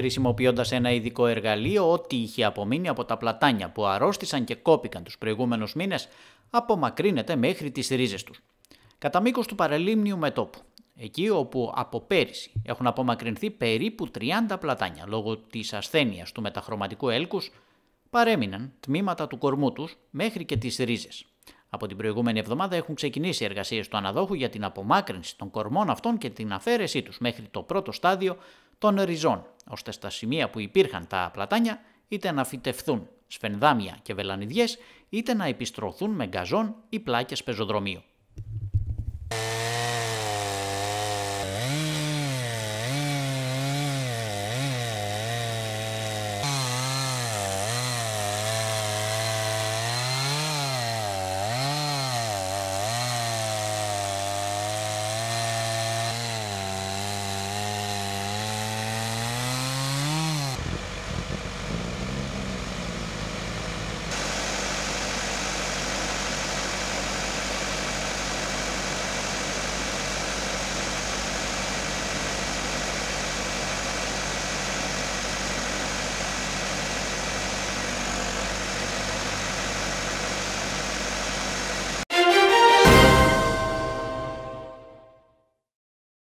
χρησιμοποιώντας ένα ειδικό εργαλείο ό,τι είχε απομείνει από τα πλατάνια που αρρώστησαν και κόπηκαν τους προηγούμενους μήνες απομακρύνεται μέχρι τις ρίζες τους. Κατά μήκος του παρελίμνιου μετόπου, εκεί όπου από πέρυσι έχουν απομακρυνθεί περίπου 30 πλατάνια λόγω της ασθένειας του μεταχρωματικού έλκους, παρέμειναν τμήματα του κορμού τους μέχρι και τις ρίζες. Από την προηγούμενη εβδομάδα έχουν ξεκινήσει εργασίες εργασίε του αναδόχου για την απομάκρυνση των κορμών αυτών και την αφαίρεσή τους μέχρι το πρώτο στάδιο των ριζών ώστε στα σημεία που υπήρχαν τα πλατάνια είτε να φυτευθούν σφενδάμια και βελανιδιές, είτε να επιστρωθούν με γκαζόν ή πλάκες πεζοδρομίου.